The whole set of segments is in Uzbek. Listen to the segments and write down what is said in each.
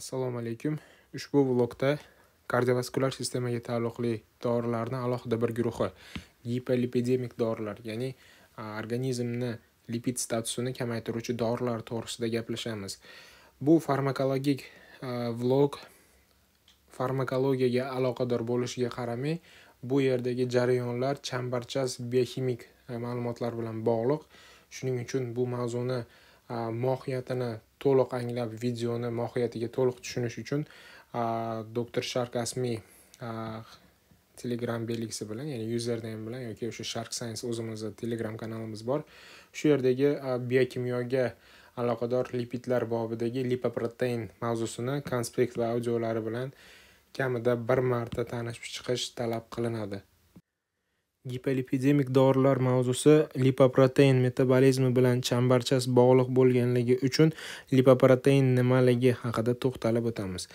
assalomu alaykum ushbu vlogda kardiovaskular sistemaga taalluqli dorilarni alohida bir guruhi gipolipidemik dorilar ya'ni organizmni lipid statusini kamaytiruvchi dorilar to'g'risida gaplashamiz bu farmakologik vlog farmakologiyaga aloqador bo'lishiga qaramay bu yerdagi jarayonlar chambarchas bioximik ma'lumotlar bilan bog'liq shuning uchun bu mavzuni mohiyatini to'liq anglab videoni mohiyatiga to'liq tushunish uchun doktor shark asmi telegram belgisi bilan ya'ni username bilan yoki o'sha shark science o'zimizni telegram kanalimiz bor shu yerdagi biokimyoga aloqador lipidlar bobidagi lipoprotein mavzusini konspekt va audiolari bilan kamida bir marta tanishib chiqish talab qilinadi Gipolipidemik dorilar mavzusi lipoprotein metabolizmi bilan chambarchas bog'liq bo'lganligi uchun lipoprotein nimaligi haqida to'xtalib o'tamiz.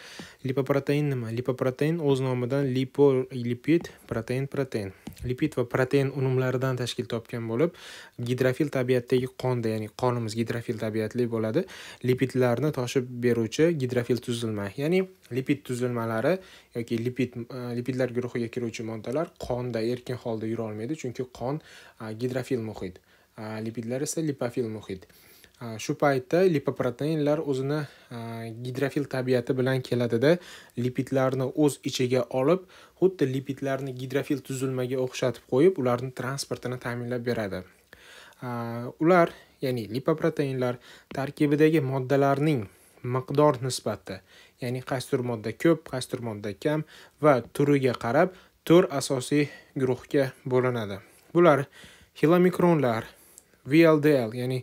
Lipoprotein nima? Lipoprotein o'z nomidan lipo lipid, protein protein. Lipid va protein unumlaridan tashkil topgan bo'lib, gidrofil tabiatdagi qonda ya'ni qonimiz gidrofil tabiatli bo'ladi lipidlarni toshib beruvchi gidrofil tuzilma ya'ni lipid tuzilmalari yoki lipid e, lipidlar guruhiga kiruvchi moddalar qonda erkin holda yura olmaydi chunki qon e, gidrofil muhit e, lipidlar esa lipofil muhit shu paytda lipoproteinlar o'zini gidrofil tabiati bilan keladida lipidlarni o'z ichiga olib xuddi lipidlarni gidrofil tuzilmaga o'xshatib qo'yib ularni transportini ta'minlab beradi ular ya'ni lipoproteinlar tarkibidagi moddalarning miqdor nisbati ya'ni qaysi tur modda ko'p qaysi tur modda kam va turiga qarab to'rt asosiy guruhga bo'linadi bular xilomikronlar vldl ya'ni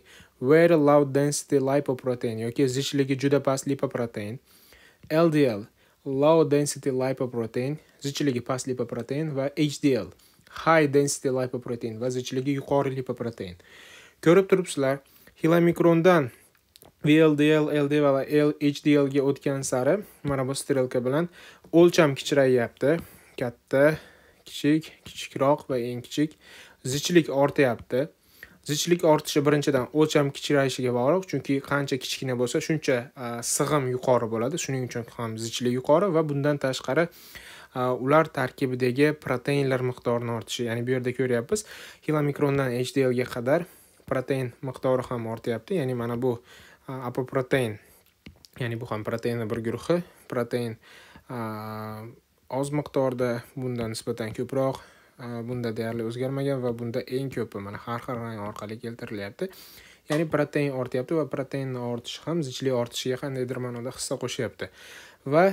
very low density lipoprotein yoki zichligi juda past lipoprotein ldl low density lipoprotein zichligi past lipoprotein va hdl high density lipoprotein zichligi yuqori lipoprotein ko'rib turibsizlar hilomikrondan VLDL, LDL va HDL ga o'tgan sari mana bu strelka bilan o'lcham kichrayapti. Katta, kichik, kichikroq va eng kichik zichlik ortyapti. Zichlik ortishi birinchidan o'lcham kichrayishiga bog'liq, chunki qancha kichkina bo'lsa, shuncha sig'im yuqori bo'ladi. Shuning uchun ham zichlik yuqori va bundan tashqari Э, ular tarkibidagi proteinlar miqdorini ortishi ya'ni bu yerda ko'ryapmiz kilomikrondan hdlga qadar protein miqdori ham ortyapti ya'ni mana bu e, apoprotein ya'ni bu ham proteinni bir guruhi protein e, oz miqdorda bundan nisbatan ko'proq e, bunda deyarli o'zgarmagan va bunda eng ko'pi mana har xil rang orqali keltirilyapti ya'ni protein ortyapti va proteinni ortishi ham zichli ortishiga qandaydir ma'noda hissa qo'shyapti va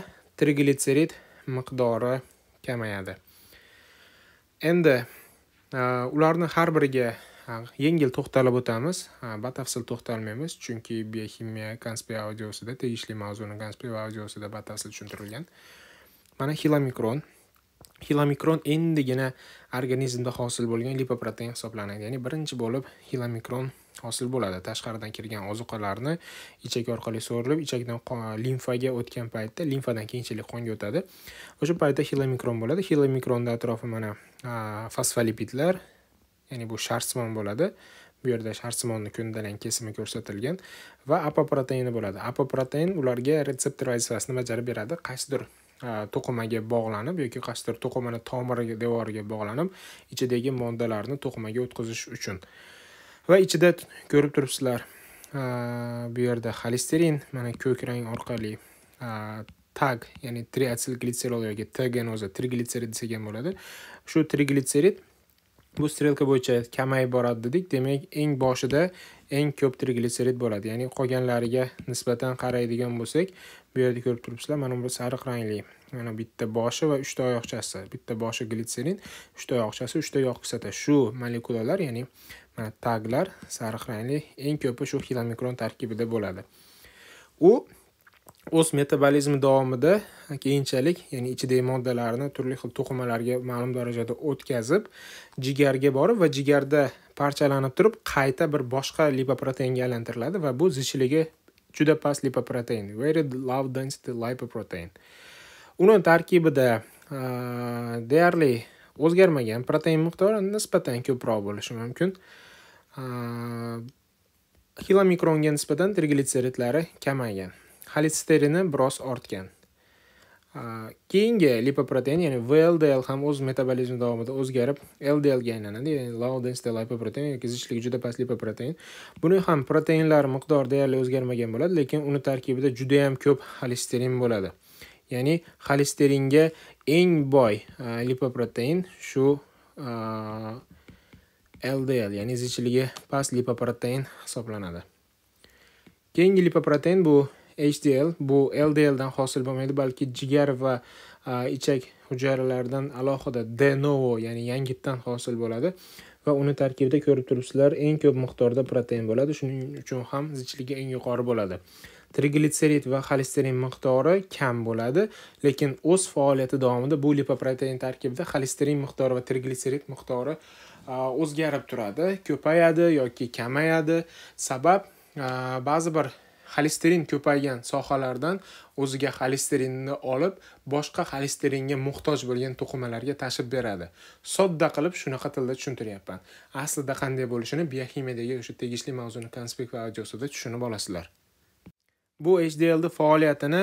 trigliserid miqdori kamayadi endi e, ularni har biriga e, yengil to'xtalib o'tamiz e, batafsil to'xtalmaymiz chunki bioximiya konspiya audiosida tegishli mavzuni konspiya audiosida batafsil tushuntirilgan mana xilomikron xilomikron endigina organizmda hosil bo'lgan lipoprotein hisoblanadi ya'ni birinchi bo'lib xilomikron hosil bo'ladi tashqaridan kirgan ozuqalarni ichak orqali so'rilib ichakdan limfaga o'tgan paytda limfadan keyinchalik qonga o'tadi o'sha paytda xilomikron bo'ladi xilomikronni atrofi mana fosfolipidlar ya'ni bu sharsimon bo'ladi bu yerda sharsimonni ko'ndalang kesimi ko'rsatilgan va apoproteini bo'ladi apoprotein ularga retseptor vazifasini bajarib beradi qaysidir to'qimaga bog'lanib yoki qaysidir to'qimani tomiri devoriga bog'lanib ichidagi moddalarni to'qimaga o'tkazish uchun va ichida ko'rib turibsizlar bu yerda xolesterin mana ko'k rang orqali tag ya'ni triatsil glitserol yoki tgni o'zi triglitserid ham bo'ladi shu triglitserid bu strelka bo'yicha kamayib boradi dedik demak eng boshida eng ko'p triglitserid bo'ladi ya'ni qolganlariga nisbatan qaraydigan bo'lsak bu yerda ko'rib turibsizlar mana bu sariq rangli mana bitta boshi va uchta oyoqchasi bitta boshi glitserin uchta oyoqchasi uchta yoqisata shu molekulalar ya'ni taglar sariq rangli eng ko'pi shu xilomikron tarkibida bo'ladi u o'z metabolizmi davomida keyinchalik ya'ni ichidagi moddalarni turli xil to'qimalarga ma'lum darajada o'tkazib jigarga borib va jigarda parchalanib turib qayta bir boshqa lipoproteinga aylantiriladi va bu zichligi juda past lipoprotein very low density lipoprotein uni tarkibida deyarli o'zgarmagan protein miqdori nisbatan ko'proq bo'lishi mumkin xilomikronga nisbatan trigliseridlari kamaygan xolesterini biroz ortgan keyingi lipoprotein ya'ni vldl ham o'z metabolizmi davomida o'zgarib ldlga aylanadi ya'ni low density lipoprotein yoki zichligi juda past lipoprotein buni ham proteinlar miqdori deyarli o'zgarmagan bo'ladi lekin uni tarkibida juda ham ko'p xolesterin bo'ladi ya'ni xolesteringa eng boy lipoprotein shu LDL ya'ni zichligi past lipoprotein hisoblanadi. Keyingi lipoprotein bu HDL bu LDL dan hosil bo'lmaydi, balki jigar va ichak hujayralaridan alohida de novo, ya'ni yangitdan hosil bo'ladi va uni tarkibida ko'rib turibsizlar, eng ko'p miqdorda protein bo'ladi, shuning uchun ham zichligi eng yuqori bo'ladi. Triglitserid va xolesterin miqdori kam bo'ladi, lekin o'z faoliyati davomida bu lipoprotein tarkibida xolesterin miqdori va triglitserid miqdori o'zgarib turadi ko'payadi yoki kamayadi sabab ba'zi bir xolesterin ko'paygan sohalardan o'ziga xolesterinni olib boshqa xolesteringa muhtoj bo'lgan to'qimalarga tashib beradi sodda qilib shunaqa tilda tushuntiryapman aslida qanday bo'lishini bioximiyadagi o'sha tegishli mavzuni konspekt va audiosida tushunib olasizlar bu hdlni faoliyatini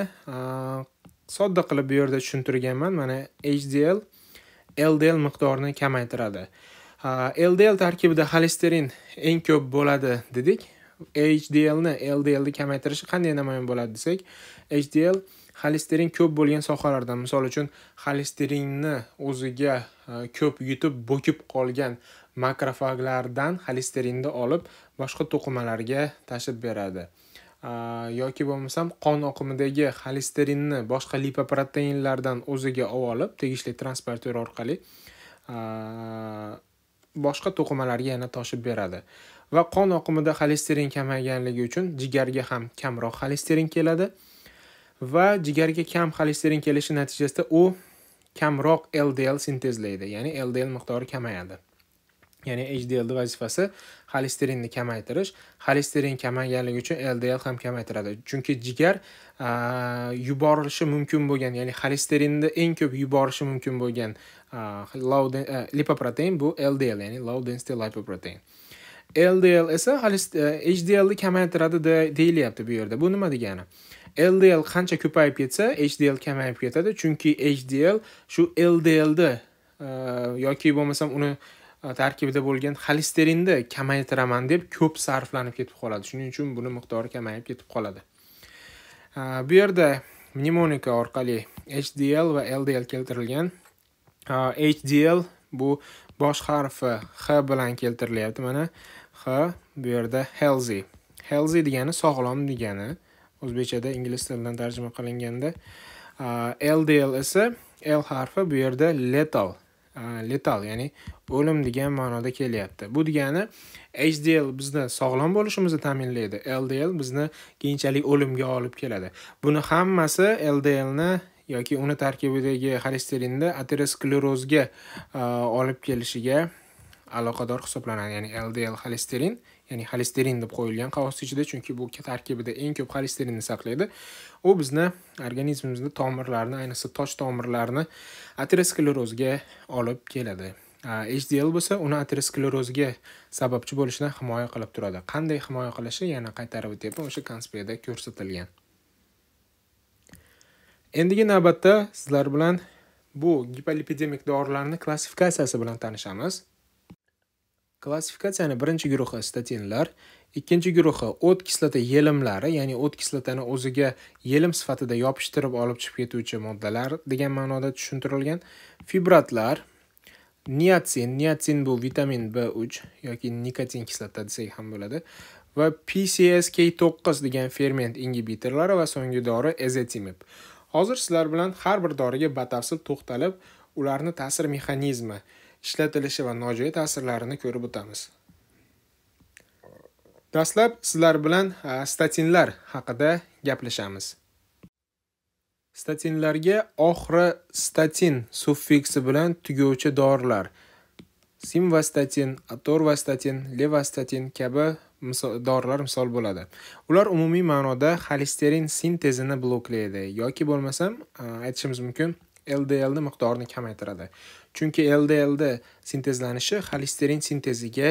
sodda qilib bu yerda tushuntirganman mana hdl ldl miqdorini kamaytiradi ldl tarkibida xolesterin eng ko'p bo'ladi dedik hdlni ldlni kamaytirishi qanday namoyon bo'ladi desak hdl xolesterin ko'p bo'lgan sohalardan misol uchun xolesterinni o'ziga ko'p yutib bo'kib qolgan makrofaglardan xolesterinni olib boshqa to'qimalarga tashib beradi yoki bo'lmasam qon oqimidagi xolesterinni boshqa lipoproteinlardan o'ziga olib tegishli transportyor orqali boshqa to'qimalarga yana toshib beradi va qon oqimida xolesterin kamayganligi uchun jigarga ham kamroq xolesterin keladi va jigarga kam xolesterin kelishi natijasida u kamroq ldl sintezlaydi ya'ni ldl miqdori kamayadi ya'ni hdlni vazifasi xolesterinni kamaytirish xolesterin kamayganligi uchun ldl ham kamaytiradi chunki jigar yuborilishi mumkin bo'lgan ya'ni xolesterinni eng ko'p yuborishi mumkin bo'lgan low lipoprotein bu ldl ya'ni low density lipoprotein ldl esa hali e, hdlni kamaytiradi deyilyapti bu yerda bu nima degani ldl qancha ko'payib ketsa hdl kamayib ketadi chunki hdl shu ldlni e, yoki bo'lmasam uni e, tarkibida bo'lgan xolesterinni kamaytiraman deb ko'p sarflanib ketib qoladi shuning uchun buni miqdori kamayib ketib qoladi bu yerda mnemonika orqali hdl va ldl keltirilgan hdl bu bosh harfi h bilan keltirilyapti mana h bu yerda healthy healthy degani sog'lom degani o'zbekchada ingliz tilidan tarjima qilinganda ldl esa l harfi bu yerda lethal. Lethal ya'ni o'lim degan ma'noda kelyapti bu degani hdl bizni sog'lom bo'lishimizni ta'minlaydi ldl bizni keyinchalik o'limga olib keladi buni hammasi ldlni yoki uni tarkibidagi xolesterinni aterosklerozga e, olib kelishiga aloqador hisoblanadi ya'ni ldl xolesterin ya'ni xolesterin deb qo'yilgan qavos ichida chunki bu tarkibida eng ko'p xolesterinni saqlaydi u bizni organizmimizni tomirlarni ayniqsa tosh tomirlarni aterosklerozga olib keladi e, hdl bo'lsa uni aterosklerozga sababchi bo'lishidan himoya qilib turadi qanday himoya qilishi yana qaytarib o'tyapman o'sha konspektda ko'rsatilgan endigi navbatda sizlar bilan bu gipolipidemik dorilarni klassifikatsiyasi bilan tanishamiz klassifikatsiyani birinchi guruhi statinlar ikkinchi guruhi o't kislota yelimlari ya'ni o't kislotani o'ziga yelim sifatida yopishtirib olib chiqib ketuvchi moddalar degan ma'noda tushuntirilgan fibratlar niatsin niatsin bu vitamin b uch yoki nikotin kislota desak ham bo'ladi va pcsk to'qqiz degan ferment ingibitorlari va so'nggi dori ezetimib hozir sizlar bilan har bir doriga batafsil to'xtalib ularni ta'sir mexanizmi ishlatilishi va nojo'ya ta'sirlarini ko'rib o'tamiz dastlab sizlar bilan statinlar haqida gaplashamiz statinlarga oxiri statin suffiksi bilan tuguvchi dorilar simvastatin atorvastatin levastatin kabi misol dorilar misol bo'ladi ular umumiy ma'noda xolesterin sintezini bloklaydi yoki bo'lmasam aytishimiz mumkin ldlni miqdorini kamaytiradi chunki ldlni sintezlanishi xolesterin sinteziga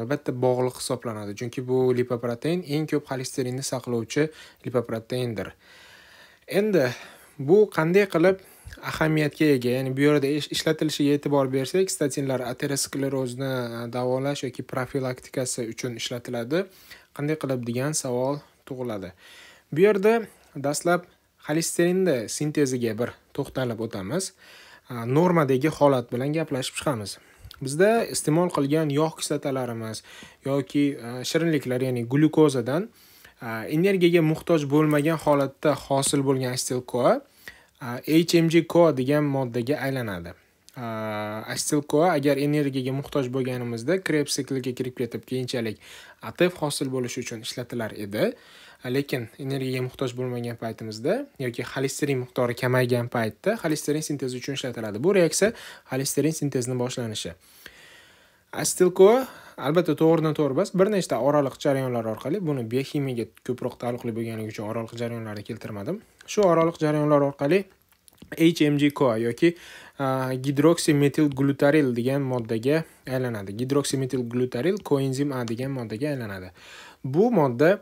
albatta bog'liq hisoblanadi chunki bu lipoprotein eng ko'p xolesterinni saqlovchi lipoproteindir endi bu qanday qilib ahamiyatga ega ya'ni bu yerda ishlatilishiga e'tibor bersak statinlar aterosklerozni e, davolash yoki profilaktikasi uchun ishlatiladi qanday qilib degan savol tug'iladi bu yerda dastlab xolesterinni sinteziga bir to'xtalib o'tamiz e, normadagi holat bilan gaplashib chiqamiz bizda iste'mol qilgan yog' kislotalarimiz yoki e, shirinliklar ya'ni glyukozadan energiyaga muhtoj bo'lmagan holatda hosil bo'lgan stil hmg koa degan moddaga aylanadi asil koa agar energiyaga muhtoj bo'lganimizda krebs sikliga kirib ketib keyinchalik atf hosil bo'lishi uchun ishlatilar edi lekin energiyaga muhtoj bo'lmagan paytimizda yoki xolesterin miqdori kamaygan paytda xolesterin sintezi uchun ishlatiladi bu reaksiya xolesterin sintezining boshlanishi astilko albatta to'g'ridan to'g'ri emas bir nechta oraliq jarayonlar orqali buni biokimiyaga ko'proq taalluqli bo'lganligi uchun oraliq jarayonlarni keltirmadim shu oraliq jarayonlar orqali hmg koa yoki gidroksimetil glutaril degan moddaga aylanadi gidroksimetil glutaril koenzim a degan moddaga aylanadi bu modda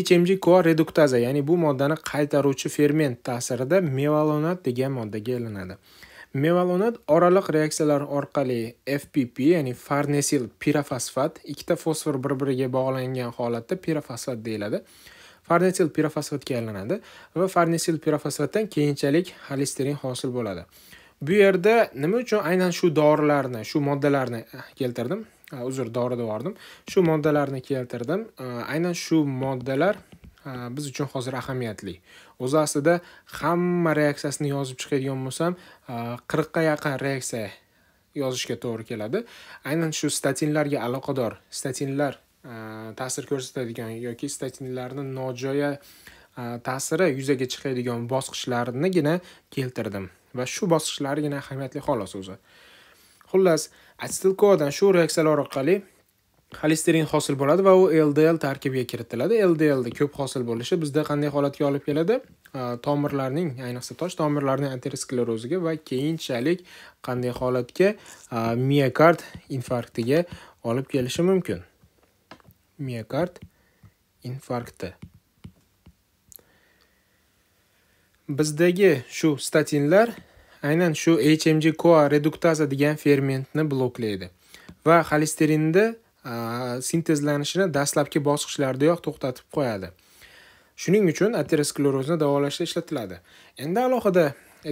hmg koa reduktaza ya'ni bu moddani qaytaruvchi ferment ta'sirida mevalonat degan moddaga aylanadi mevalonat oraliq reaksiyalar orqali fpp ya'ni farnesil pirofosfat ikkita fosfor bir biriga bog'langan holatda pirofosfat deyiladi farnesil pirofosfatga aylanadi va farnesil pirofosfatdan keyinchalik xolesterin hosil bo'ladi bu yerda nima uchun aynan shu dorilarni shu moddalarni eh, keltirdim uzr dori devordim shu moddalarni keltirdim eh, aynan shu moddalar eh, biz uchun hozir ahamiyatli o'zi aslida hamma reaksiyasini yozib chiqadigan bo'lsam qirqqa yaqin reaksiya yozishga to'g'ri keladi aynan shu statinlarga aloqador statinlar e, ta'sir ko'rsatadigan yoki statinlarni nojo'ya e, ta'siri yuzaga chiqadigan bosqichlarnigina keltirdim va shu bosqichlargina ahamiyatli xolos o'zi xullas atstilkodan shu reaksiyalar orqali xolesterin hosil bo'ladi va u ldl tarkibiga kiritiladi ldlni ko'p hosil bo'lishi bizda qanday holatga olib keladi Э, tomirlarning ayniqsa tosh tomirlarning ateroskleroziga va keyinchalik qanday holatga e, miokard infarktiga olib kelishi mumkin miokard infarkti bizdagi shu statinlar aynan shu hmg coa reduktaza degan fermentni bloklaydi va xolesterinni e, sintezlanishini dastlabki bosqichlardayoq to'xtatib qo'yadi shuning uchun aterosklerozni davolashda ishlatiladi endi alohida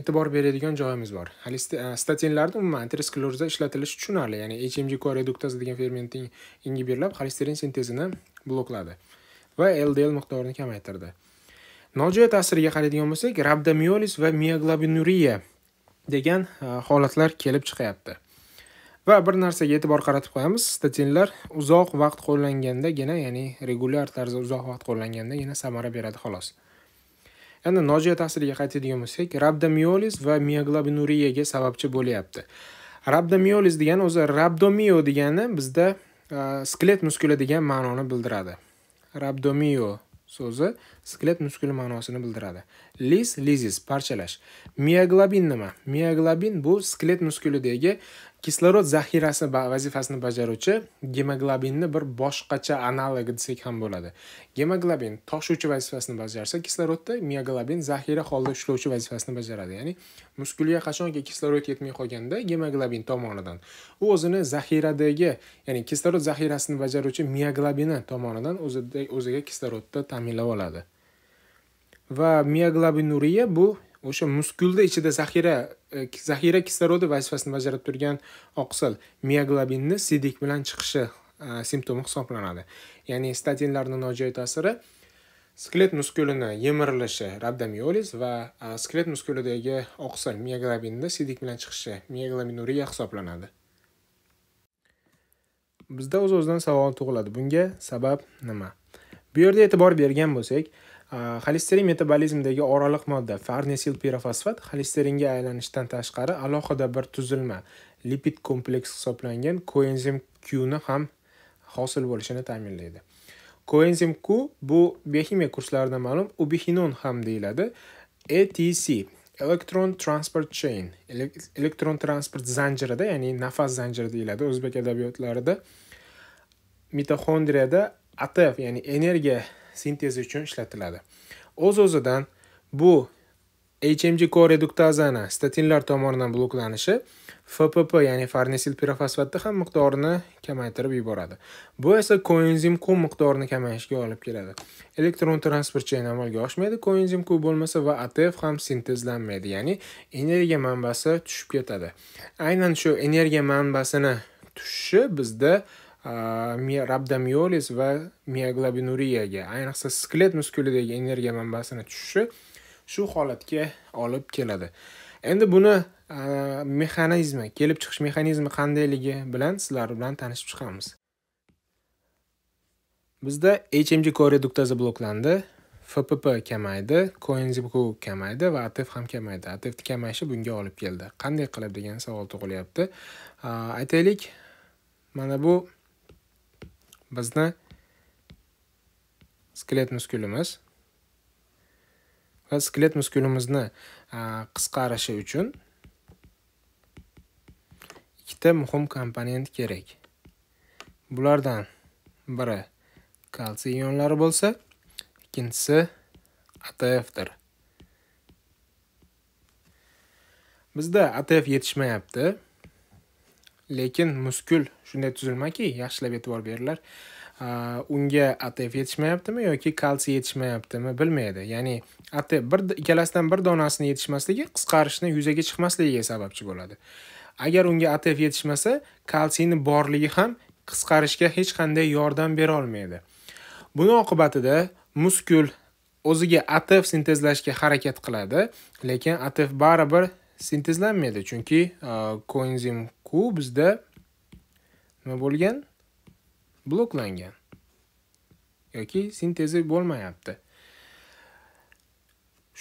e'tibor beradigan joyimiz bor hali e, statinlarda umuman aterosklerozda ishlatilishi tushunarli ya'ni hmg ko reduktasi degan fermentning ingibirlab xolesterin sintezini blokladi va ldl miqdorini kamaytirdi nojo'ya ta'siriga qaraydigan bo'lsak rabdomiolis va miyoglobinuriya degan e, holatlar kelib chiqyapti va bir narsaga e'tibor qaratib qo'yamiz statinlar uzoq vaqt qo'llangandagina ya'ni regulyar tarzda uzoq vaqt qo'llangandagina samara beradi xolos endi nojiya ta'siriga qaytadigan bo'lsak rabdomiolis va miyoglobinuriyaga sababchi bo'lyapti rabdomiolis degani o'zi rabdomiyo degani bizda e, skelet muskuli degan ma'noni bildiradi rabdomiyo so'zi skelet muskuli ma'nosini bildiradi lis lizis parchalash miyoglobin nima miyoglobin bu skelet muskulidagi kislorod zaxirasi vazifasini bajaruvchi gemoglobinni bir boshqacha analogi desak ham bo'ladi gemoglobin toshuvchi vazifasini bajarsa kislorodda mioglobin zaxira holda ushlovchi vazifasini bajaradi ya'ni muskulga qachonki kislorod yetmay qolganda gemoglobin tomonidan u o'zini zaxiradagi ya'ni kislorod zaxirasini bajaruvchi miyoglobini tomonidan o'ziga kislorodni ta'minlab oladi va mioglobinuriya bu o'sha muskulni ichida zaxira e, zaxira kislorodi vazifasini bajarib turgan oqsil miyoglobinni sidik bilan chiqishi e, simptomi hisoblanadi ya'ni statinlarni nojo'ya ta'siri skelet muskulini yemirilishi rabdomiolis va e, skelet muskulidagi oqsil miyoglobinni sidik bilan chiqishi miyoglobinuria hisoblanadi bizda o'z o'zidan savol tug'iladi bunga sabab nima bu yerda e'tibor bergan bo'lsak xolesterin э, metabolizmidagi oraliq modda farnesil pirofosfat xolesteringa aylanishdan tashqari alohida bir tuzilma lipid kompleks hisoblangan koenzim qni ham hosil bo'lishini ta'minlaydi koenzim q bu bioximiya kurslaridan ma'lum ubixinon ham deyiladi etc elektron transport chain elektron transport zanjirida ya'ni nafas zanjiri deyiladi o'zbek adabiyotlarida mitoxondriyada atf ya'ni energiya sintezi uchun ishlatiladi o'z o'zidan bu hmg koreduktazani statinlar tomonidan bloklanishi fpp ya'ni farnesil pirofosfatni ham miqdorini kamaytirib yuboradi bu esa koenzim q miqdorini kamayishiga olib keladi elektron transport chain amalga oshmaydi koenzim q bo'lmasa va atf ham sintezlanmaydi ya'ni energiya manbasi tushib ketadi aynan shu energiya manbasini tushishi bizda rabdomiolis va miyoglobinuriyaga ayniqsa skelet muskulidagi energiya manbasini tushishi shu holatga olib keladi endi buni mexanizmi kelib chiqish mexanizmi qandayligi bilan sizlar bilan tanishib chiqamiz bizda hmg koreduktasi bloklandi fpp kamaydi koenzim q kamaydi va atf ham kamaydi atfni kamayishi bunga olib keldi qanday qilib degan savol tug'ilyapti aytaylik mana bu bizni skelet muskulimiz va skelet muskulimizni qisqarishi uchun ikkita muhim komponent kerak bulardan biri kalsiy ionlari bo'lsa ikkinchisi atfdir bizda atf yetishmayapti lekin muskul shunday tuzilmaki yaxshilab e'tibor beringlar unga atf yetishmayaptimi yoki kalsiy yetishmayaptimi bilmaydi ya'ni atf bir ikkalasidan bir donasini yetishmasligi qisqarishni yuzaga chiqmasligiga sababchi bo'ladi agar unga atf yetishmasa kalsiyni borligi ham qisqarishga hech qanday yordam olmaydi buni oqibatida muskul o'ziga atf sintezlashga harakat qiladi lekin atf baribir sintezlanmaydi chunki koenzim q bizda nima bo'lgan bloklangan yoki sintezi bo'lmayapti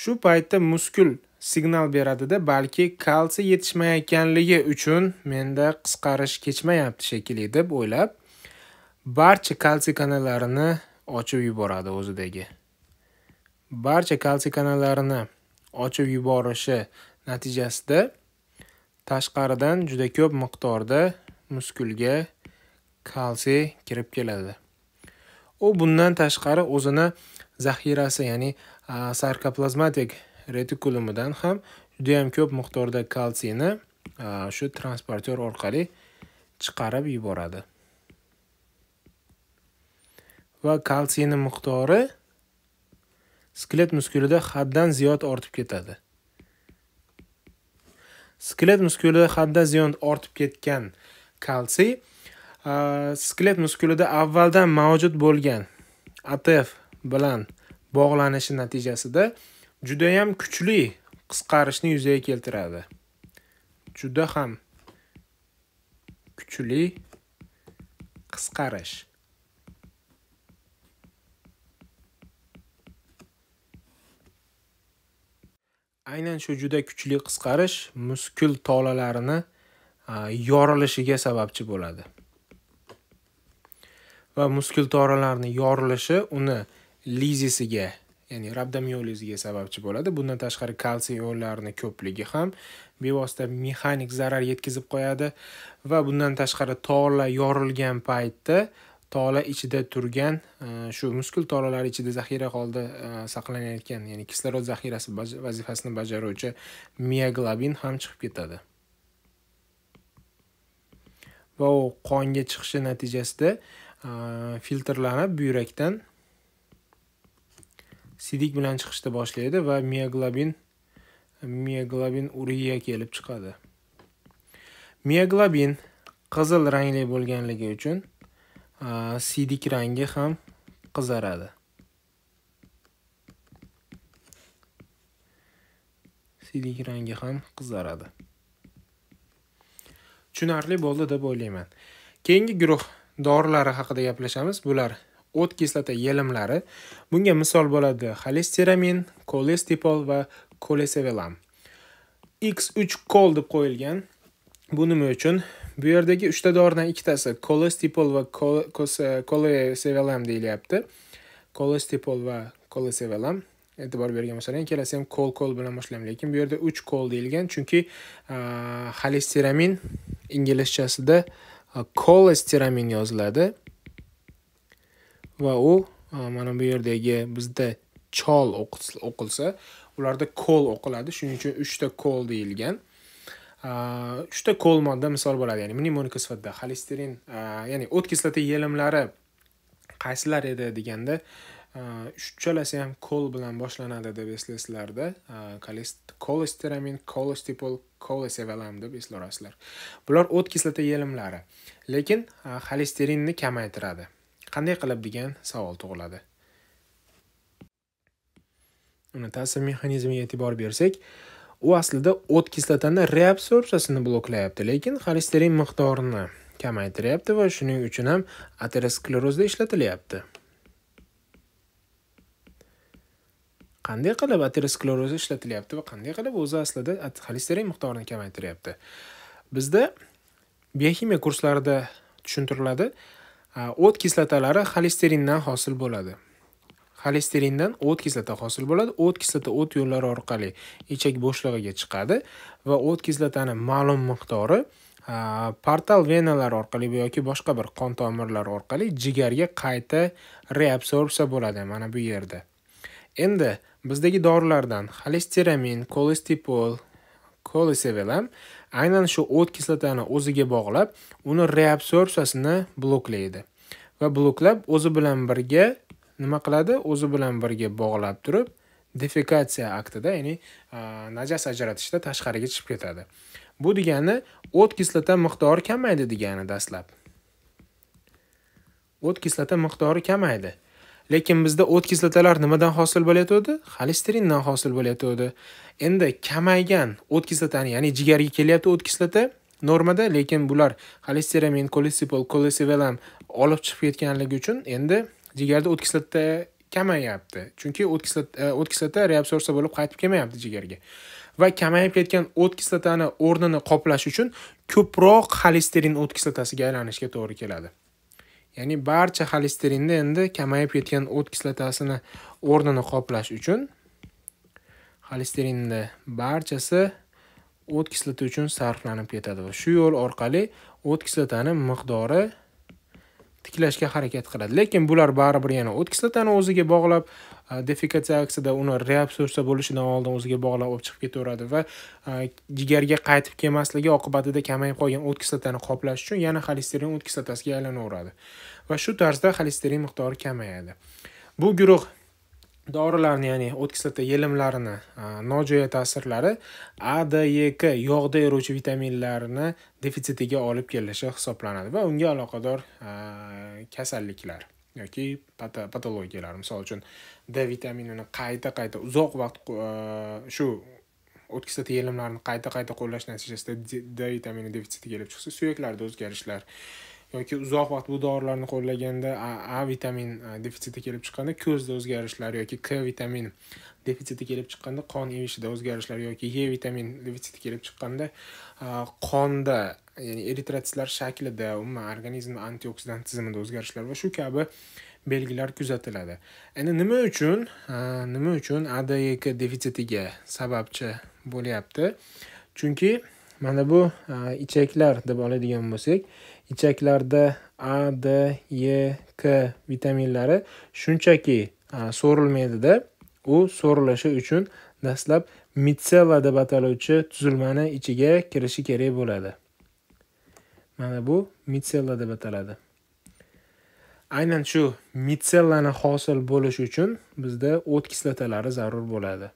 shu paytda muskul signal beradida balki kalsiy yetishmayotganligi uchun menda qisqarish kechmayapti shekilli deb o'ylab barcha kalsiy kanallarini ochib yuboradi o'zidagi barcha kalsiy kanallarini ochib yuborishi natijasida tashqaridan juda ko'p miqdorda muskulga kalsiy kirib keladi u bundan tashqari o'zini zaxirasi ya'ni sarkoplazmatik retikulumidan ham judayam ko'p miqdorda kalsiyni shu transportyor orqali chiqarib yuboradi va kalsiyni miqdori skelet muskulida haddan ziyod ortib ketadi skelet muskulida haddan ziyod ortib ketgan kalsiy skelet э, muskulida avvaldan mavjud bo'lgan atf bilan bog'lanishi natijasida judayam kuchli qisqarishni yuzaga keltiradi juda ham kuchli qisqarish aynan shu juda kuchli qisqarish muskul tolalarini e, yorilishiga sababchi bo'ladi va muskul toralarni yorilishi uni lizisiga ya'ni rabdomiolizga sababchi bo'ladi bundan tashqari kalsiy ionlarini ko'pligi ham bevosita mexanik zarar yetkazib qo'yadi va bundan tashqari tola yorilgan paytda tola ichida turgan e, shu muskul tolalari ichida zaxira holda e, saqlanayotgan ya'ni kislorod zaxirasi vazifasini bajaruvchi mioglobin ham chiqib ketadi va u qonga chiqishi natijasida Э, filtrlanib buyrakdan sidik bilan chiqishni boshlaydi va mioglobin mioglobin uriya kelib chiqadi mioglobin qizil rangli bo'lganligi uchun e, sidik rangi ham qizaradi sidik rangi ham qizaradi tushunarli bo'ldi deb o'ylayman keyingi guruh dorilari haqida gaplashamiz bular o't kislota yelimlari bunga misol bo'ladi xolesteramin kolestipol va kolesevelam x 3 kol deb qo'yilgan bu nima uchun bu yerdagi uchta doridan ikkitasi kolestipol va kolesevelam deyilyapti kolestipol va kolesevelam e'tibor bergan bo'lsalar ikkalasi ham kol kol bilan boshlaymiz lekin bu yerda 3 kol deyilgan chunki xolesteramin inglizchasida Э, kolesteramin yoziladi va u e, mana bu yerdagi bizda chol o'qilsa ularda kol o'qiladi shuning uchun uchta kol deyilgan e, uchta kol modda misol bo'ladi ya'ni mnemonika sifatida xolesterin e, ya'ni o't kislota yelimlari qaysilar edi deganda uchalasi ham kol bilan boshlanadi deb eslaysizlarda kolesteramin kolestipol kola sevaman deb eslorasizlar bular o't kislota yelimlari lekin xolesterinni kamaytiradi qanday qilib degan savol tug'iladi uni ta'sir mexanizmiga e'tibor bersak u aslida o't kislotani reabsorpsiyasini bloklayapti lekin xolesterin miqdorini kamaytiryapti va shuning uchun ham aterosklerozda ishlatilyapti qanday qilib ateroskleroz ishlatilyapti va qanday qilib o'zi aslida xolesterin miqdorini kamaytiryapti bizda bioximiya kurslarida tushuntiriladi o't kislotalari xolesterindan hosil bo'ladi xolesterindan o't kislota hosil bo'ladi o't kislota o't yo'llari orqali ichak bo'shlig'iga chiqadi va o't kislotani ma'lum miqdori portal venalar orqali yoki boshqa bir qon tomirlari orqali jigarga qayta reabsorpsiya bo'ladi mana bu yerda endi bizdagi dorilardan xolesteramin kolestipol kolesevelam ham aynan shu o't kislotani o'ziga bog'lab uni reabsorbsiyasini bloklaydi va bloklab o'zi bilan birga nima qiladi o'zi bilan birga bog'lab turib defekatsiya aktida ya'ni najas ajratishda tashqariga chiqib ketadi bu degani o't kislota miqdori kamaydi degani dastlab o't kislota miqdori kamaydi lekin bizda o't kislotalar nimadan hosil bo'layotgandi xolesterindan hosil bo'layotgandi endi kamaygan o't kislotani ya'ni jigarga kelyapti o't kislota normada lekin bular xolesteramin kolesipol kolesivelam olib chiqib ketganligi uchun endi jigarda o't kislota kamayapti chunki o't kislota e, o't kislota reabsorpsiya bo'lib qaytib kelmayapti jigarga va kamayib ketgan o't kislotani o'rnini qoplash uchun ko'proq xolesterin o't kislotasiga aylanishga to'g'ri keladi ya'ni barcha xolesterinni endi kamayib ketgan o't kislotasini o'rnini qoplash uchun xolesterinni barchasi o't kislota uchun sarflanib ketadi va shu yo'l orqali o't kislotani miqdori tiklashga harakat qiladi lekin bular baribir yana o't kislotani o'ziga bog'lab defikatsiya aksida uni reabsorpsiya bo'lishidan oldin o'ziga bog'lab olib chiqib ketaveradi va jigarga qaytib kelmasligi oqibatida kamayib qolgan o't kislotani qoplash uchun yana xolesterin o't kislotasiga aylanaveradi va shu tarzda xolesterin miqdori kamayadi bu guruh dorilarni ya'ni o't kislota yelimlarini nojo'ya ta'sirlari adek yog'da eruvchi vitaminlarni defitsitiga olib kelishi hisoblanadi va unga aloqador kasalliklar yoki patologiyalar misol uchun d vitaminini qayta qayta uzoq vaqt shu o'tkazati yelimlarni qayta qayta qo'llash natijasida d vitamini defitsiti kelib chiqsa suyaklarda o'zgarishlar yoki uzoq vaqt bu dorilarni qo'llaganda a vitamin e, defitsiti kelib chiqqanda ko'zda o'zgarishlar yoki k vitamin defitsiti kelib chiqqanda qon evishida o'zgarishlar yoki e vitamin defitsiti kelib chiqqanda e, qonda ya'ni e, eritrotsitlar shaklida umuman organizmni antioksidant tizimida o'zgarishlar va shu kabi belgilar kuzatiladi endi nima uchun nima uchun adek defitsitiga sababchi bo'lyapti chunki mana bu ichaklar deb oladigan bo'lsak ichaklarda a d e k vitaminlari shunchaki so'rilmaydida u so'rilishi uchun dastlab mitsela deb ataluvchi tuzilmani ichiga kirishi kerak bo'ladi mana bu mitsella deb ataladi aynan shu mitsellani hosil bo'lishi uchun bizda o't kislotalari zarur bo'ladi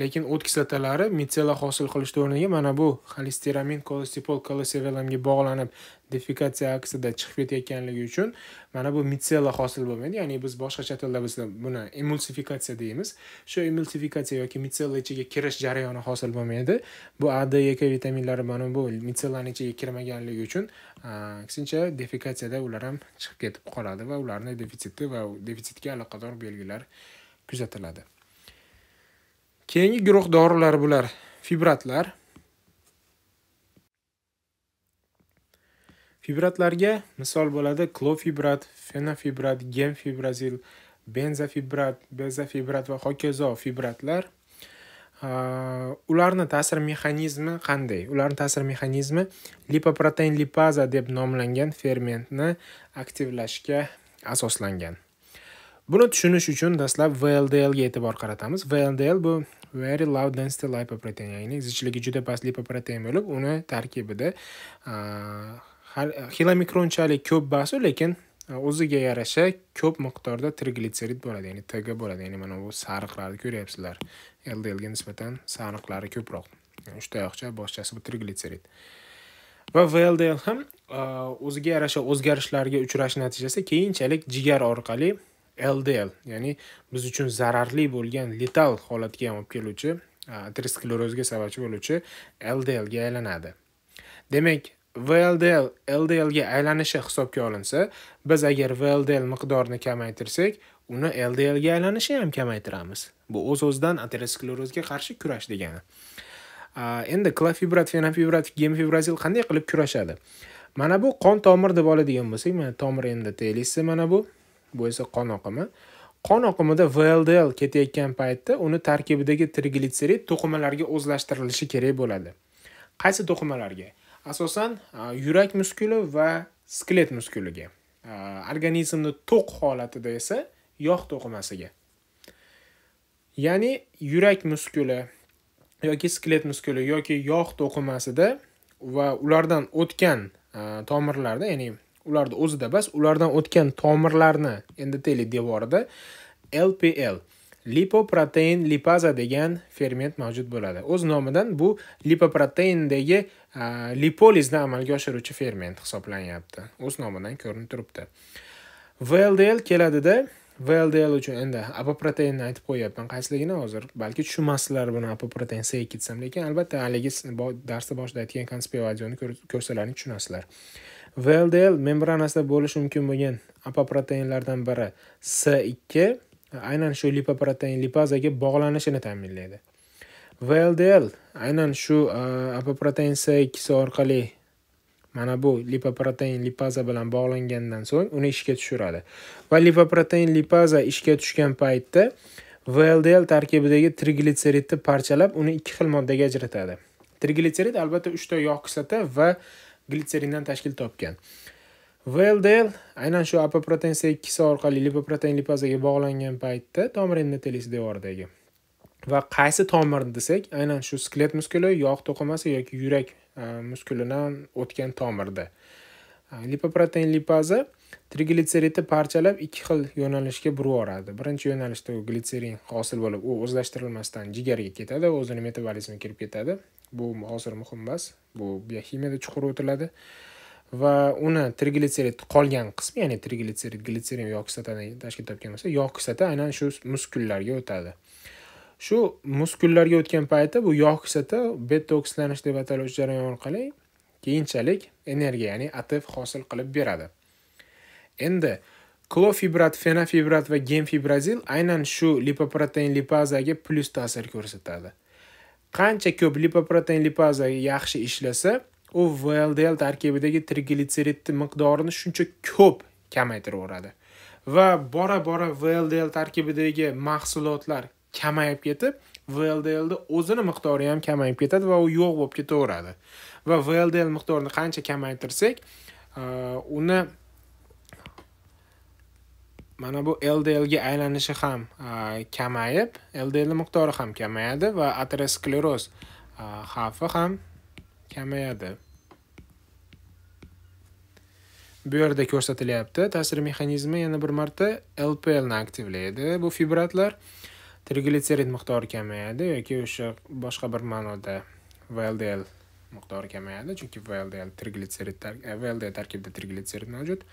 lekin o't kislotalari mitsella hosil qilishni o'rniga mana bu xolesteramin kolestipol kolesterolamga bog'lanib defikatsiya aksida chiqib ketayotganligi uchun mana bu mitsella hosil bo'lmaydi ya'ni biz boshqacha tilda biz buni emulsifikatsiya deymiz shu emulsifikatsiya yoki mitsella ichiga kirish jarayoni hosil bo'lmaydi bu a d ek vitaminlari mana bu mitsellani ichiga kirmaganligi uchun aksincha defikatsiyada ular ham chiqib ketib qoladi va ularni defitsiti va defitsitga aloqador belgilar kuzatiladi keyingi guruh dorilar bular fibratlar Fibratlarga misol bo'ladi klofibrat, fenofibrat, gemfibrazil, benzofibrat, bezofibrat va hokazo fibratlar. Ularni ta'sir mexanizmi qanday? Ularni ta'sir mexanizmi lipoprotein lipaza deb nomlangan fermentni aktivlashga asoslangan. Buni tushunish uchun dastlab VLDL ga e'tibor qaratamiz. VLDL bu very low density lipoprotein, ya'ni zichligi juda past lipoprotein bo'lib, uni tarkibida E, xilomikron unchalik ko'p emas lekin e, o'ziga yarasha ko'p miqdorda trigliserid bo'ladi ya'ni tg bo'ladi ya'ni mana bu sariqlarni ko'ryapsizlar ldlga nisbatan sariqlari ko'proq uchta yoqcha boshchasi bu trigliserid va vldl ham e, o'ziga yarasha o'zgarishlarga uchrash natijasida keyinchalik jigar orqali ldl ya'ni biz uchun zararli bo'lgan letal holatga ham olib keluvchi aterosklerozga sababchi bo'luvchi ldlga aylanadi demak VLDL LDL ga aylanishi hisobga olinsa, biz agar VLDL miqdorini kamaytirsak, uni LDL ga aylanishi ham kamaytiramiz. Bu o'z-o'zidan aterosklerozga qarshi kurash degani. Endi klofibrat, fenofibrat, gemfibratil qanday qilib kurashadi? Mana bu qon tomir deb oladigan bo'lsak, mana tomir endi telisi mana bu. Bu esa qon oqimi. qon oqimida VLDL ketayotgan paytda uni tarkibidagi triglitserid to'qimalarga o'zlashtirilishi kerak bo'ladi. Qaysi to'qimalarga? asosan yurak muskuli va skelet muskuliga organizmni to'q holatida esa yog' to'qimasiga ya'ni yurak muskuli yoki skelet muskuli yoki yog' to'qimasida va ulardan o'tgan tomirlarda ya'ni ularni o'zida emas ulardan o'tgan tomirlarni endoteliy devorida lpl lipoprotein lipaza degan ferment mavjud bo'ladi o'z nomidan bu lipoproteindagi lipolizni amalga oshiruvchi ferment hisoblanyapti o'z nomidan ko'rinib turibdi vldl keladida vldl uchun endi apoproteinni aytib qo'yyapman qaysiligini hozir balki tushunmasizlar buni apoprotein sey desam lekin albatta haligi darsni boshida aytgan konspiratsiyani ko'rsalaring tushunasizlar vldl membranasida bo'lishi mumkin bo'lgan apoproteinlardan biri s ikki aynan shu lipoprotein lipazaga bog'lanishini ta'minlaydi vldl aynan shu e, apoprotein c ikkisi orqali mana bu lipoprotein lipaza bilan bog'langandan so'ng uni ishga tushiradi va lipoprotein lipaza ishga tushgan paytda vldl tarkibidagi triglitseridni parchalab uni ikki xil moddaga ajratadi triglitserid albatta uchta yog' kislota va glitserindan tashkil topgan vldl aynan shu apoprotein c ikkisi orqali lipoprotein lipazaga bog'langan paytda tomir endotelisi devoridagi va qaysi tomirni desak aynan shu skelet muskuli yog' to'qimasi yoki yurak e, muskulidan o'tgan tomirda e, lipoprotein lipaza triglitseridni parchalab ikki xil yo'nalishga burib yuboradi birinchi yo'nalishda u glitserin hosil bo'lib u o'zlashtirilmasdan jigarga ketadi o'zini metabolizmiga kirib ketadi bu hozir muhim emas bu biohimiyada chuqur o'tiladi va uni triglitserid qolgan qismi ya'ni triglitserid glitserin yog' kislotadan tashkil topgan bo'lsa yog' kislota aynan shu muskullarga o'tadi shu muskullarga o'tgan paytda bu yog' kislota betokslanish deb ataluvchi jarayon orqali keyinchalik energiya ya'ni atf hosil qilib beradi endi klofibrat fenofibrat va gemfibrazil aynan shu lipoprotein lipazaga plyus ta'sir ko'rsatadi qancha ko'p lipoprotein lipaza yaxshi ishlasa u vldl tarkibidagi triglitseridni miqdorini shuncha ko'p kamaytiraveradi va bora bora vldl tarkibidagi mahsulotlar kamayib ketib vldlni o'zini miqdori ham kamayib ketadi va u yo'q bo'lib ketaveradi va vldl miqdorini qancha kamaytirsak e, uni mana bu ldlga aylanishi ham e, kamayib ldlni miqdori ham kamayadi va ateroskleroz e, xavfi ham kamayadi bu yerda ko'rsatilyapti ta'sir mexanizmi yana bir marta lplni aktivlaydi bu fibratlar triglitserid miqdori kamayadi yoki o'sha boshqa bir ma'noda vldl miqdori kamayadi chunki vldl triglitserid e, vldl tarkibida triglitserid mavjud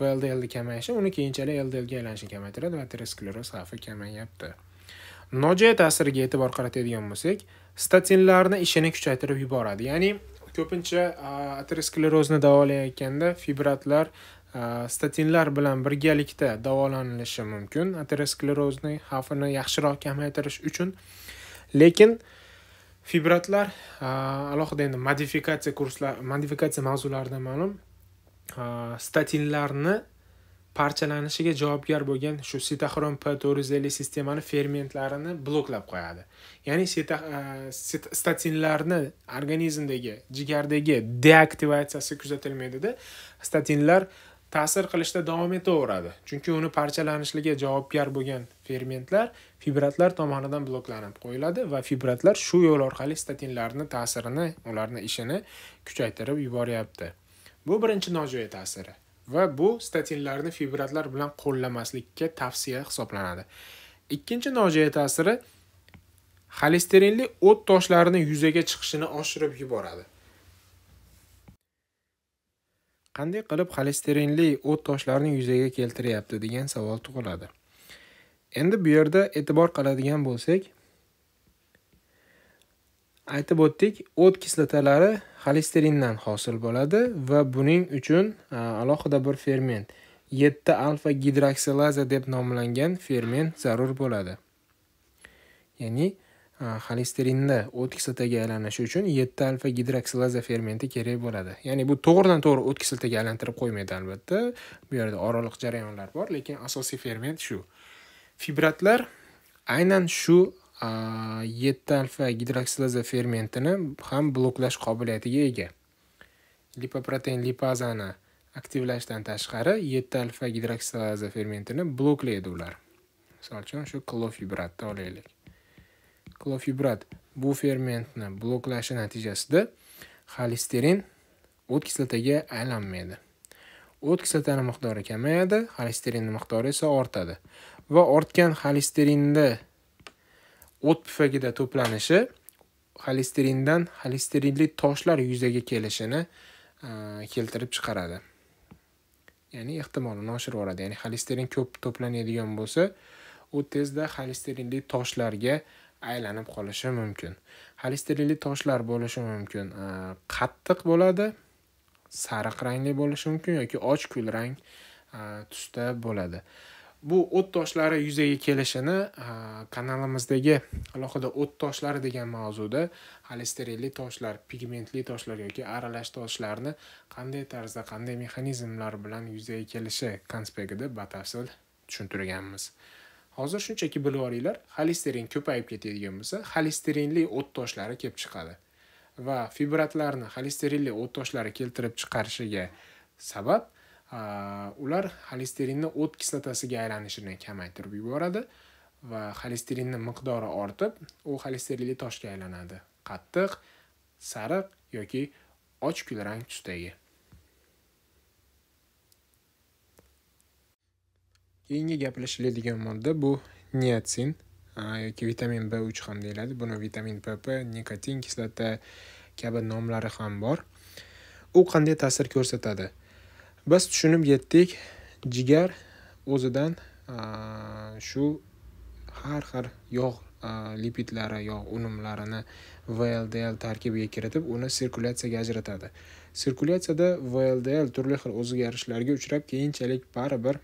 vldlni kamayishi uni keyinchalik ldlga aylanishini kamaytiradi va ateroskleroz xavfi kamayyapti nojo'ya ta'siriga e'tibor qaratadigan bo'lsak statinlarni ishini kuchaytirib yuboradi ya'ni ko'pincha aterosklerozni davolayotganda fibratlar Э, statinlar bilan birgalikda davolanilishi mumkin aterosklerozning xavfini yaxshiroq kamaytirish uchun lekin fibratlar e, alohida endi modifikatsiya kurslar modifikatsiya mavzularida ma'lum e, statinlarni parchalanishiga javobgar bo'lgan shu sitaxrom p to'rt yuz ellik sistemani fermentlarini bloklab qo'yadi ya'ni e, statinlarni organizmdagi jigardagi deaktivatsiyasi kuzatilmaydida statinlar ta'sir qilishda davom etaveradi chunki uni parchalanishiga javobgar bo'lgan fermentlar fibratlar tomonidan bloklanib qo'yiladi va fibratlar shu yo'l orqali statinlarni ta'sirini ularni ishini kuchaytirib yuboryapti bu birinchi nojo'ya ta'siri va bu statinlarni fibratlar bilan qo'llamaslikka tavsiya hisoblanadi ikkinchi nojo'ya ta'siri xolesterinli o't toshlarini yuzaga chiqishini oshirib yuboradi qanday qilib xolesterinli o't toshlarni yuzaga keltiryapti degan savol tug'iladi endi bu yerda e'tibor qiladigan bo'lsak aytib o'tdik o't kislotalari xolesterindan hosil bo'ladi va buning uchun alohida bir ferment yetti alfa gidroksilaza deb nomlangan ferment zarur bo'ladi ya'ni xolesterinni o't kislotaga aylanishi uchun yetti alfa gidroksilaza fermenti kerak bo'ladi ya'ni bu to'g'ridan to'g'ri o't kislotaga aylantirib qo'ymaydi albatta bu yerda oraliq jarayonlar bor lekin asosiy ferment shu fibratlar aynan shu yetti alfa gidroksilaza fermentini ham bloklash qobiliyatiga ega lipoprotein lipazani aktivlashdan tashqari yetti alfa gidroksilaza fermentini bloklaydi ular misol uchun shu klofibratni olaylik klofibrat bu fermentni bloklashi natijasida xolesterin o't kislotaga aylanmaydi o't kislotani miqdori kamayadi xolesterinni miqdori esa ortadi va ortgan xolesterinni o't pufagida to'planishi xolesterindan xolesterinli toshlar yuzaga kelishini e, keltirib chiqaradi ya'ni ehtimolini oshirib yuboradi ya'ni xolesterin ko'p to'planadigan bo'lsa u tezda xolesterinli toshlarga aylanib qolishi mumkin xolesterinli toshlar bo'lishi mumkin qattiq bo'ladi sariq rangli bo'lishi mumkin yoki och kulrang tusda bo'ladi bu o't toshlari yuzaga kelishini kanalimizdagi alohida o't toshlari degan mavzuda xolesterinli toshlar pigmentli toshlar yoki aralash toshlarni qanday tarzda qanday mexanizmlar bilan yuzaga kelishi konspektida batafsil tushuntirganmiz hozir shunchaki bilib olinglar xolesterin ko'payib ketadigan bo'lsa xolesterinli toshlari kelib chiqadi va fibratlarni xolesterinli toshlari keltirib chiqarishiga sabab ular xolesterinni o't kislotasiga aylanishini kamaytirib yuboradi va xolesterinni miqdori ortib u xolesterinli toshga aylanadi qattiq sariq yoki och kulrang tusdagi Keyingi gaplashiladigan modda bu niatsin yoki vitamin B3 ham deyiladi. Buni vitamin PP, nikotin kislota kabi nomlari ham bor. U qanday ta'sir ko'rsatadi? Biz tushunib yetdik, jigar o'zidan shu har xil yog' lipidlari yog' unumlarini VLDL tarkibiga kiritib, uni sirkulyatsiyaga ajratadi. Sirkulyatsiyada VLDL turli xil o'zgarishlarga uchrab, keyinchalik baribir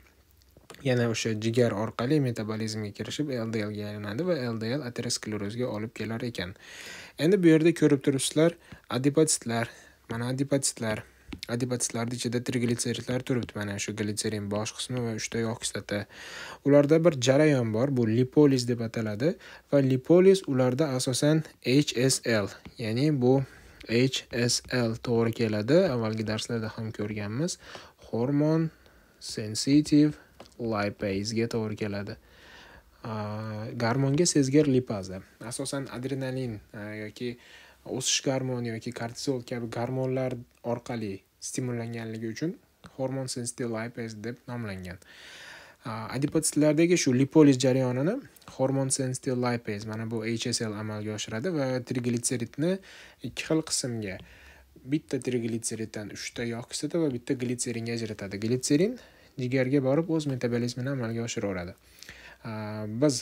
yana o'sha jigar orqali metabolizmga kirishib ldlga aylanadi va ldl aterosklerozga olib kelar ekan endi bu yerda ko'rib turibsizlar adipatitlar mana adipatitlar adipatitlarni ichida trigliseridlar turibdi mana shu glitserin bosh qismi va uchta yog' kislota ularda bir jarayon bor bu lipoliz deb ataladi va lipoliz ularda asosan hsl ya'ni bu hsl to'g'ri keladi avvalgi darslarda ham ko'rganmiz hormon sensitive lipazga to'g'ri keladi garmonga sezgir lipaza asosan adrenalin yoki o'sish garmoni yoki kortizol kabi garmonlar orqali stimullanganligi uchun hormon sensitiv lipase deb nomlangan adipotsitlardagi shu lipoliz jarayonini hormon sensitiv lipase mana bu hsl amalga oshiradi va triglitseridni ikki xil qismga bitta triglitseriddan uchta yog' kislotada va bitta glitseringa ajratadi glitserin jigarga borib o'z metabolizmini amalga oshiraveradi biz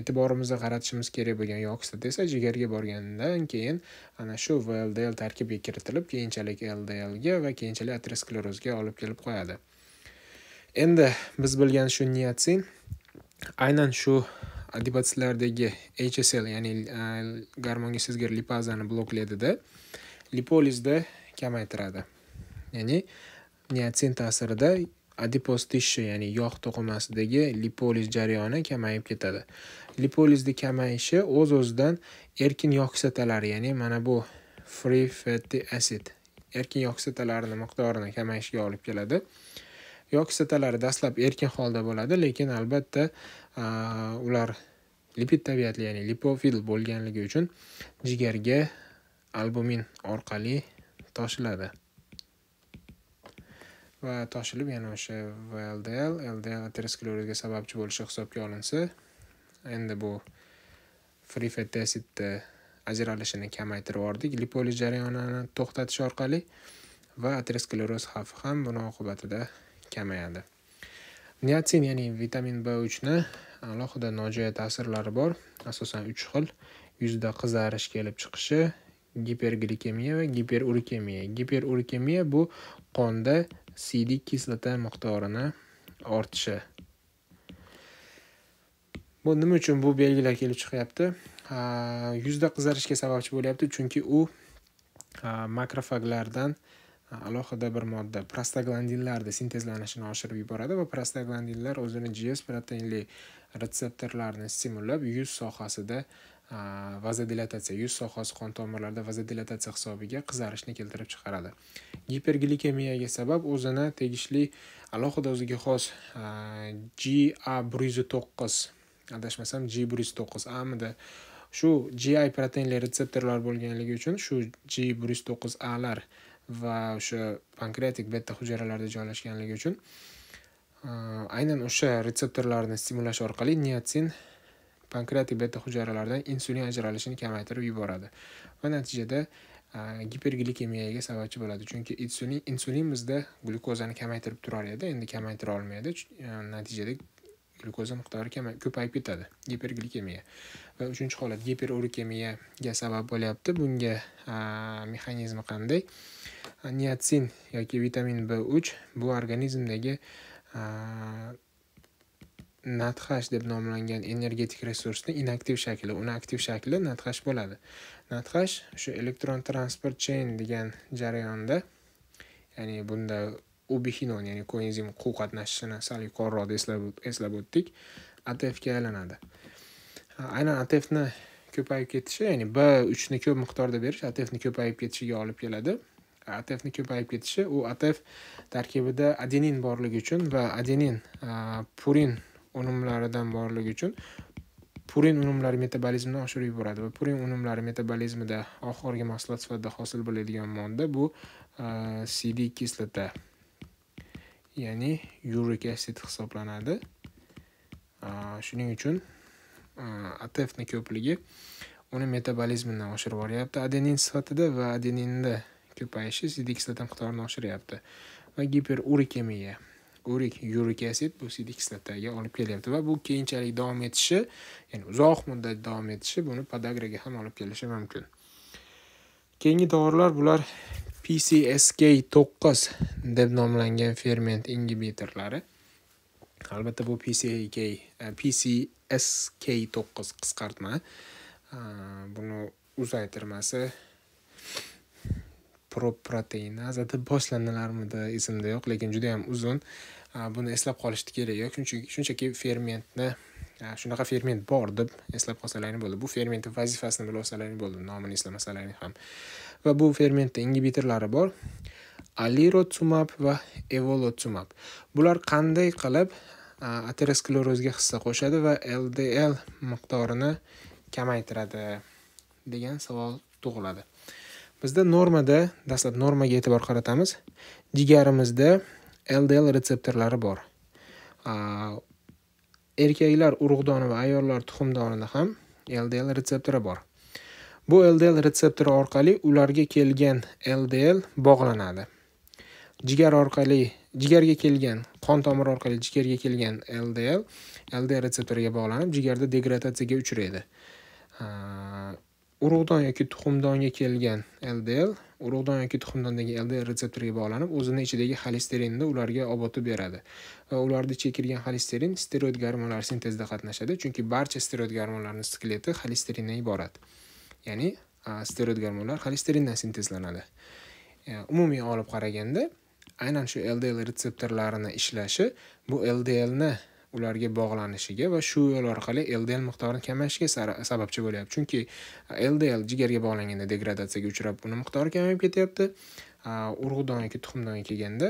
e'tiborimizni qaratishimiz kerak bo'lgan yoqsita desa jigarga borgandan keyin ana shu vldl tarkibiga kiritilib keyinchalik ldlga va keyinchalik atresklerozga olib kelib qo'yadi endi biz bilgan shu niatsin aynan shu adipotsitlardagi hsl ya'ni garmonga sezgir lipazani bloklaydida lipolizni kamaytiradi ya'ni niatsin ta'sirida adipoz tishi ya'ni yog' to'qimasidagi lipoliz jarayoni kamayib ketadi lipolizni kamayishi o'z o'zidan erkin yog' kislotalari ya'ni mana bu free fatty acid erkin yog' kislotalarini miqdorini kamayishiga olib keladi yog' kislotalari dastlab erkin holda bo'ladi lekin albatta ular lipid tabiatli ya'ni lipofil bo'lganligi uchun jigarga albumin orqali toshiladi va toshilib yana o'sha vldl ldl aterosklerozga sababchi bo'lishi hisobga olinsa endi bu free fatty asidni ajralishini kamaytirib yubordik lipoliz jarayonini to'xtatish orqali va ateroskleroz xavfi ham buni oqibatida kamayadi niatsin ya'ni vitamin b uchni alohida nojo'ya ta'sirlari bor asosan uch xil yuzda qizarish kelib chiqishi giperglikemiya va giperurikemiya giperurikemiya bu qonda siydik kislota miqdorini ortishi bu nima uchun bu belgilar kelib chiqyapti yuzda qizarishga sababchi bo'lyapti chunki u makrofaglardan alohida bir modda prostaglandinlarni sintezlanishini oshirib yuboradi va prostaglandinlar o'zini gs proteinli retseptorlarni stimullab yuz sohasida vazodilatatsiya yuz sohasi qon tomirlarida vazodilatatsiya hisobiga qizarishni keltirib chiqaradi giperglikemiyaga sabab o'zini tegishli alohida o'ziga xos ga bir yuz to'qqiz adashmasam g bir yuz to'qqiz amida shu gi proteinli retseptorlar bo'lganligi uchun shu g bir yuz to'qqiz alar va o'sha pankreatik beta hujayralarda joylashganligi uchun aynan o'sha retseptorlarni stimullash orqali niatsin pankreati beta hujayralaridan insulin ajralishini kamaytirib yuboradi va natijada giperglikemiyaga sababchi bo'ladi chunki insulin insulin bizda glyukozani kamaytirib turar edi endi kamaytira olmaydi e, natijada glyukoza miqdori ko'payib ketadi giperglikemiya va uchinchi holat giperurikemiyaga sabab bo'lyapti bunga mexanizmi qanday niatsin yoki vitamin b uch bu organizmdagi natxash deb nomlangan energetik resursni inaktiv shakli uni aktiv shakli natxash bo'ladi natxash shu elektron transport chain degan jarayonda ya'ni bunda ubihinon ya'ni koenzim quv qatnashishini sal yuqoriroqda eslab o'tdik atfga aylanadi aynan atfni ko'payib ketishi ya'ni b uchni ko'p miqdorda berish atfni ko'payib ketishiga olib keladi atfni ko'payib ketishi u atf tarkibida adenin borligi uchun va adenin purin unumlaridan borligi uchun purin unumlari metabolizmni oshirib yuboradi va purin unumlari metabolizmida oxirgi mahsulot sifatida hosil bo'ladigan modda bu e, cd kislota ya'ni yurik asid hisoblanadi e, shuning uchun e, atfni ko'pligi uni metabolizmini oshirib yuboryapti adenin sifatida va adeninda ko'payishi cd kislota miqdorini oshiryapti va giperurikemiya urik yurik asid bu siydik kislotaga olib kelyapti va bu keyinchalik davom etishi ya'ni uzoq muddat davom etishi buni podagraga ham olib kelishi mumkin keyingi dorilar bular pcsk to'qqiz deb nomlangan ferment ingibitorlari albatta bu pck e, pcsk to'qqiz qisqartma e, buni uzaytirmasi proteinaza deb boshlanilarmidi esimda yo'q lekin juda yam uzun buni eslab qolishni kerak yoki shunchaki fermentni shunaqa ferment bor deb eslab qolsalaring bo'ldi bu fermentni vazifasini bilib olsalaring bo'ldi nomini eslamasalaring ham va bu fermentni ingibitorlari bor alirotsumab va evolotsumab bular qanday qilib aterosklerozga hissa qo'shadi va ldl miqdorini kamaytiradi degan savol tug'iladi bizda normada dastlab normaga e'tibor qaratamiz jigarimizda LDL retseptorlari bor. Erkaklar urug'doni va ayollar tuxumdonida ham LDL retseptori bor. Bu LDL retseptori orqali ularga kelgan LDL bog'lanadi. Jigar orqali jigarga kelgan qon tomiri orqali jigarga kelgan LDL LDL retseptoriga bog'lanib, jigarda degradatsiyaga uchraydi. Urug'don yoki tuxumdonga kelgan LDL urug'dan yoki tuxumdandagi ldl retseptorga bog'lanib o'zini ichidagi xolesterinni ularga obodib beradi va ularda chekilgan xolesterin steroid garmonlar sintezida qatnashadi chunki barcha steroid garmonlarni skeleti xolesterindan iborat ya'ni steroid garmonlar xolesterindan sintezlanadi umumiy olib qaraganda aynan shu ldl retseptorlarini ishlashi bu ldlni ularga bog'lanishiga va shu yo'l orqali ldl miqdorini kamayishiga sababchi bo'lyapti chunki ldl jigarga bog'langanda degradatsiyaga uchrab uni miqdori kamayib ketyapti urg'udon yoki tuxumdon kelganda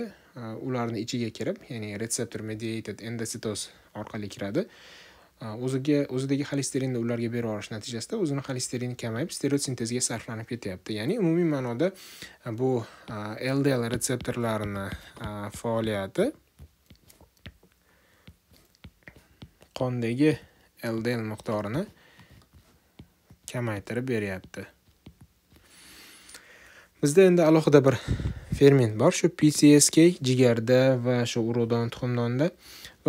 ularni ichiga kirib ya'ni retseptor mediated endositoz orqali kiradi o'ziga o'zidagi xolesterinni ularga berib yuborish natijasida o'zini xolesterini kamayib steroid sintezga sarflanib ketyapti ya'ni umumiy ma'noda bu ldl retseptorlarini faoliyati qondagi LDL miqdorini kamaytirib beryapti bizda endi alohida bir ferment bor shu pcsk jigarda va shu urug'don tuxumdonda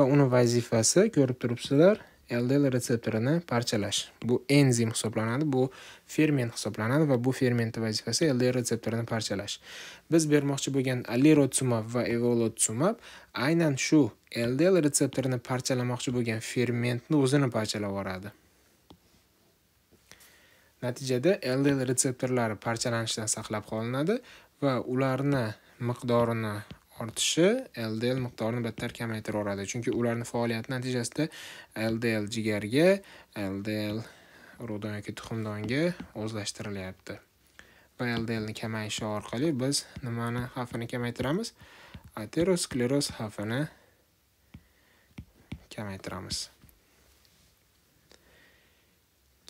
va uni vazifasi ko'rib turibsizlar LDL retseptorini parchalash. Bu enzim hisoblanadi, bu ferment hisoblanadi va bu fermentni vazifasi LDL retseptorini parchalash. Biz bermoqchi bo'lgan alirotsumab va evolotsumab aynan shu LDL retseptorini parchalamoqchi bo'lgan fermentni o'zini parchalab yuboradi. Natijada LDL retseptorlari parchalanishidan saqlab qolinadi va ularni miqdorini ortishi ldl miqdorini battar kamaytiraveradi chunki ularni faoliyati natijasida ldl jigarga ldl urug'don yoki tuxumdonga o'zlashtirilyapti va ldlni kamayishi orqali biz nimani xavfini kamaytiramiz ateroskleroz xavfini kamaytiramiz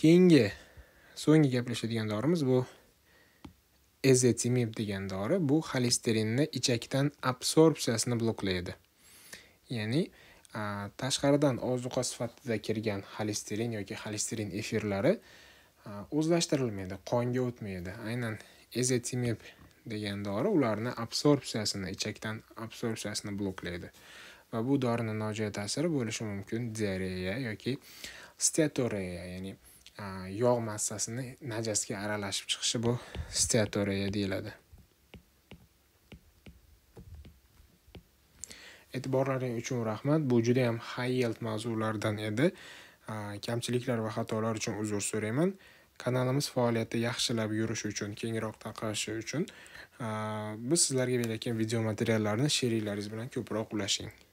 keyingi so'nggi gaplashadigan dorimiz bu ezetimib degan dori bu xolesterinni ichakdan absorpsiyasini bloklaydi ya'ni tashqaridan ozuqa sifatida kirgan xolesterin yoki xolesterin efirlari o'zlashtirilmaydi qonga o'tmaydi aynan ezetimib degan dori ularni absorpsiyasini ichakdan absorpsiyasini bloklaydi va bu dorini nojo'ya ta'siri bo'lishi mumkin diareya yoki steatoreya ya'ni yog' massasini najasga aralashib chiqishi bu steatoriya deyiladi e'tiborlaring uchun rahmat bu juda yam high yield mavzulardan edi kamchiliklar va xatolar uchun uzr so'rayman kanalimiz faoliyati yaxshilab yurishi uchun kengroq tarqalishi uchun biz sizlarga berayotgan video materiallarni sheriklaringiz bilan ko'proq ulashing